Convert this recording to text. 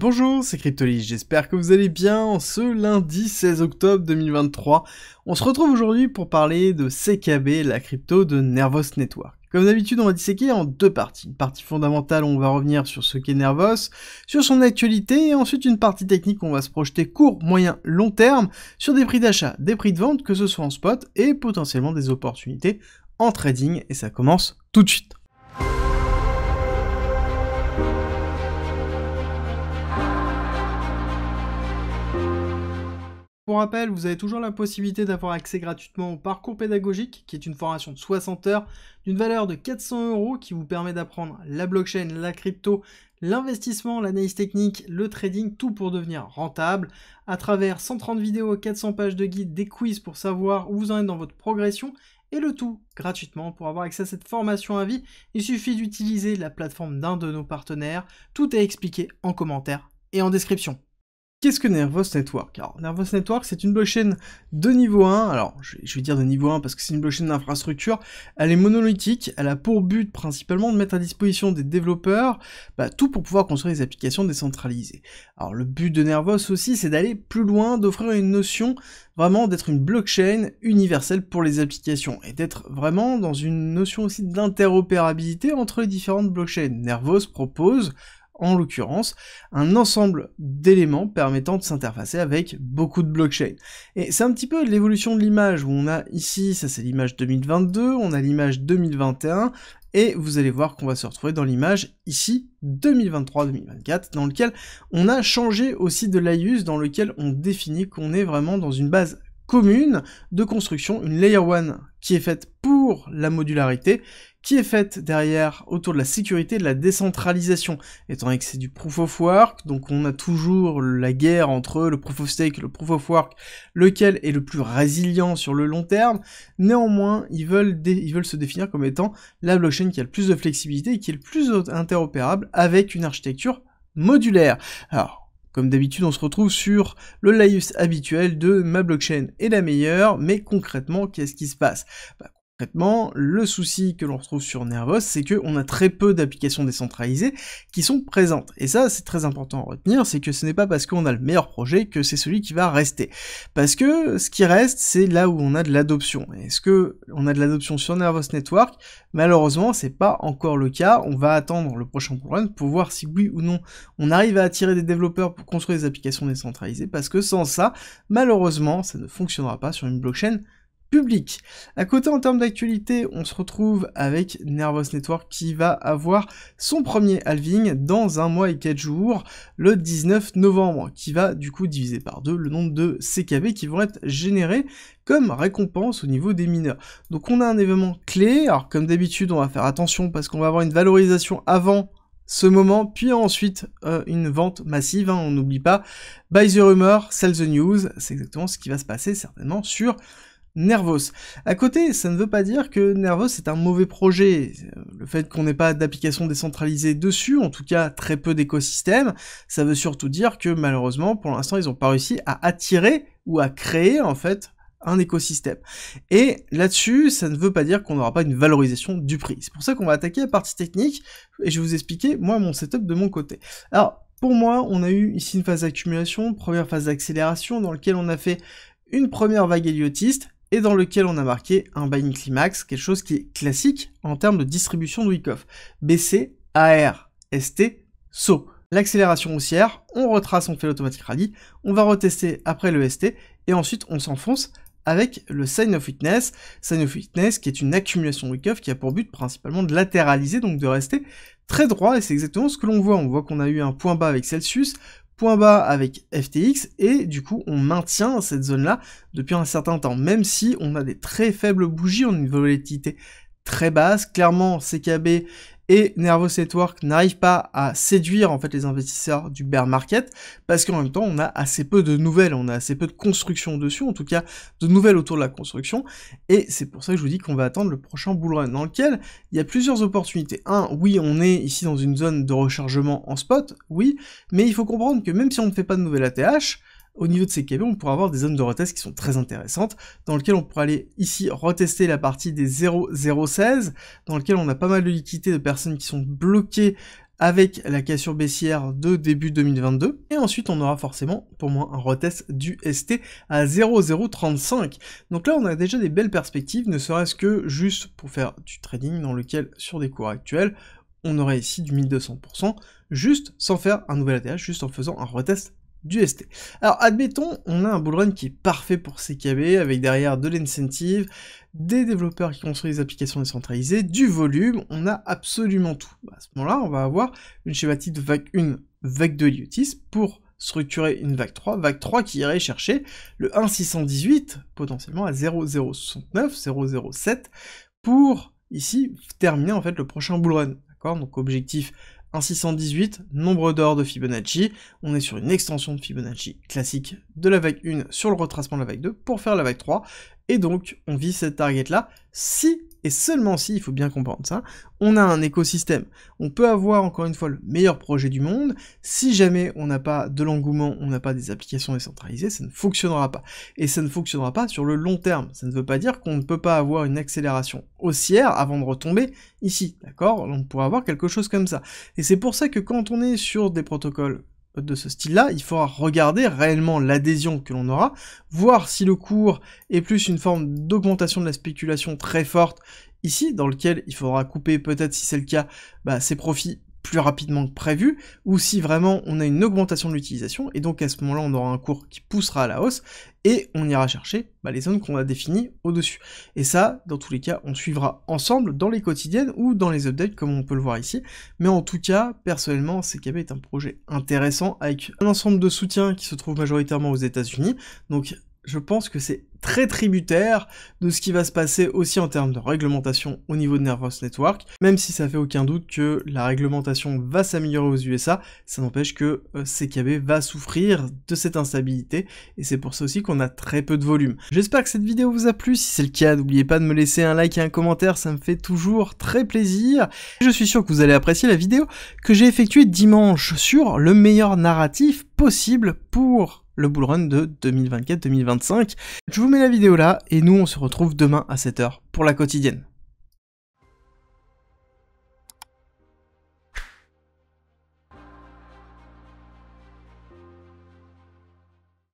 Bonjour, c'est Cryptoly, j'espère que vous allez bien en ce lundi 16 octobre 2023. On se retrouve aujourd'hui pour parler de CKB, la crypto de Nervos Network. Comme d'habitude, on va disséquer en deux parties. Une partie fondamentale, on va revenir sur ce qu'est Nervos, sur son actualité, et ensuite une partie technique, on va se projeter court, moyen, long terme, sur des prix d'achat, des prix de vente, que ce soit en spot, et potentiellement des opportunités en trading, et ça commence tout de suite. Pour rappel, vous avez toujours la possibilité d'avoir accès gratuitement au parcours pédagogique, qui est une formation de 60 heures d'une valeur de 400 euros qui vous permet d'apprendre la blockchain, la crypto, l'investissement, l'analyse technique, le trading, tout pour devenir rentable, à travers 130 vidéos, 400 pages de guides, des quiz pour savoir où vous en êtes dans votre progression, et le tout gratuitement. Pour avoir accès à cette formation à vie, il suffit d'utiliser la plateforme d'un de nos partenaires. Tout est expliqué en commentaire et en description. Qu'est-ce que Nervos Network Alors, Nervos Network, c'est une blockchain de niveau 1. Alors, je vais dire de niveau 1 parce que c'est une blockchain d'infrastructure. Elle est monolithique. Elle a pour but principalement de mettre à disposition des développeurs bah, tout pour pouvoir construire des applications décentralisées. Alors, le but de Nervos aussi, c'est d'aller plus loin, d'offrir une notion vraiment d'être une blockchain universelle pour les applications et d'être vraiment dans une notion aussi d'interopérabilité entre les différentes blockchains. Nervos propose en l'occurrence, un ensemble d'éléments permettant de s'interfacer avec beaucoup de blockchain, Et c'est un petit peu l'évolution de l'image, où on a ici, ça c'est l'image 2022, on a l'image 2021, et vous allez voir qu'on va se retrouver dans l'image ici 2023-2024 dans lequel on a changé aussi de l'IUS, dans lequel on définit qu'on est vraiment dans une base commune de construction, une layer one, qui est faite pour la modularité, qui est faite derrière autour de la sécurité de la décentralisation, étant donné que c'est du proof of work, donc on a toujours la guerre entre le proof of stake et le proof of work, lequel est le plus résilient sur le long terme, néanmoins ils veulent, ils veulent se définir comme étant la blockchain qui a le plus de flexibilité et qui est le plus interopérable avec une architecture modulaire. Alors, comme d'habitude, on se retrouve sur le live habituel de ma blockchain est la meilleure, mais concrètement, qu'est-ce qui se passe bah, Concrètement, le souci que l'on retrouve sur Nervos, c'est qu'on a très peu d'applications décentralisées qui sont présentes. Et ça, c'est très important à retenir, c'est que ce n'est pas parce qu'on a le meilleur projet que c'est celui qui va rester. Parce que ce qui reste, c'est là où on a de l'adoption. est ce que on a de l'adoption sur Nervos Network Malheureusement, ce c'est pas encore le cas. On va attendre le prochain programme pour voir si oui ou non on arrive à attirer des développeurs pour construire des applications décentralisées, parce que sans ça, malheureusement, ça ne fonctionnera pas sur une blockchain public. À côté en termes d'actualité, on se retrouve avec Nervous Network qui va avoir son premier halving dans un mois et quatre jours, le 19 novembre, qui va du coup diviser par deux le nombre de CKB qui vont être générés comme récompense au niveau des mineurs. Donc on a un événement clé, alors comme d'habitude on va faire attention parce qu'on va avoir une valorisation avant ce moment, puis ensuite euh, une vente massive, hein. on n'oublie pas, buy the rumor, sell the news, c'est exactement ce qui va se passer certainement sur Nervos. À côté, ça ne veut pas dire que Nervos est un mauvais projet. Le fait qu'on n'ait pas d'application décentralisée dessus, en tout cas très peu d'écosystèmes, ça veut surtout dire que malheureusement, pour l'instant, ils n'ont pas réussi à attirer ou à créer en fait un écosystème. Et là-dessus, ça ne veut pas dire qu'on n'aura pas une valorisation du prix. C'est pour ça qu'on va attaquer la partie technique et je vais vous expliquer moi mon setup de mon côté. Alors, pour moi, on a eu ici une phase d'accumulation, première phase d'accélération dans laquelle on a fait une première vague héliotiste, et dans lequel on a marqué un buying climax, quelque chose qui est classique en termes de distribution de week BC, AR, ST, SAUT. L'accélération haussière, on retrace, on fait l'automatique rally, on va retester après le ST, et ensuite on s'enfonce avec le sign of fitness, Sign of fitness, qui est une accumulation week qui a pour but principalement de latéraliser, donc de rester très droit, et c'est exactement ce que l'on voit. On voit qu'on a eu un point bas avec Celsius, point bas avec FTX et du coup on maintient cette zone là depuis un certain temps même si on a des très faibles bougies, on a une volatilité très basse, clairement CKB et Nervous Network n'arrive pas à séduire en fait les investisseurs du bear market parce qu'en même temps on a assez peu de nouvelles, on a assez peu de construction dessus, en tout cas de nouvelles autour de la construction et c'est pour ça que je vous dis qu'on va attendre le prochain bull run dans lequel il y a plusieurs opportunités. Un, oui on est ici dans une zone de rechargement en spot, oui, mais il faut comprendre que même si on ne fait pas de nouvelles ATH, au niveau de ces KB, on pourra avoir des zones de retest qui sont très intéressantes, dans lesquelles on pourra aller ici retester la partie des 0,016, dans lequel on a pas mal de liquidités de personnes qui sont bloquées avec la cassure baissière de début 2022. Et ensuite, on aura forcément, pour moi, un retest du ST à 0,035. Donc là, on a déjà des belles perspectives, ne serait-ce que juste pour faire du trading dans lequel, sur des cours actuels, on aurait ici du 1200%, juste sans faire un nouvel ATH, juste en faisant un retest du ST. Alors admettons, on a un bullrun qui est parfait pour CKB, avec derrière de l'incentive, des développeurs qui construisent des applications décentralisées, du volume, on a absolument tout. Bah, à ce moment-là, on va avoir une schématique vague 1, vague 2 IoTIS pour structurer une vague 3, vague 3 qui irait chercher le 1618, potentiellement à 0069, 007, pour ici terminer en fait le prochain bullrun. D'accord Donc objectif un 618, nombre d'or de Fibonacci, on est sur une extension de Fibonacci classique de la vague 1 sur le retracement de la vague 2 pour faire la vague 3, et donc on vise cette target là si et seulement si, il faut bien comprendre ça, on a un écosystème. On peut avoir encore une fois le meilleur projet du monde, si jamais on n'a pas de l'engouement, on n'a pas des applications décentralisées, ça ne fonctionnera pas. Et ça ne fonctionnera pas sur le long terme. Ça ne veut pas dire qu'on ne peut pas avoir une accélération haussière avant de retomber ici, d'accord On pourrait avoir quelque chose comme ça. Et c'est pour ça que quand on est sur des protocoles de ce style-là, il faudra regarder réellement l'adhésion que l'on aura, voir si le cours est plus une forme d'augmentation de la spéculation très forte ici, dans lequel il faudra couper peut-être si c'est le cas, bah, ses profits plus rapidement que prévu, ou si vraiment on a une augmentation de l'utilisation, et donc à ce moment-là on aura un cours qui poussera à la hausse, et on ira chercher bah, les zones qu'on a définies au-dessus. Et ça, dans tous les cas, on suivra ensemble dans les quotidiennes ou dans les updates comme on peut le voir ici. Mais en tout cas, personnellement, CKB est un projet intéressant avec un ensemble de soutien qui se trouve majoritairement aux États-Unis. Donc je pense que c'est très tributaire de ce qui va se passer aussi en termes de réglementation au niveau de Nervous Network, même si ça fait aucun doute que la réglementation va s'améliorer aux USA, ça n'empêche que euh, CKB va souffrir de cette instabilité, et c'est pour ça aussi qu'on a très peu de volume. J'espère que cette vidéo vous a plu, si c'est le cas, n'oubliez pas de me laisser un like et un commentaire, ça me fait toujours très plaisir. Je suis sûr que vous allez apprécier la vidéo que j'ai effectuée dimanche sur le meilleur narratif possible pour le bullrun de 2024-2025. Je vous la vidéo là et nous on se retrouve demain à 7h pour la quotidienne.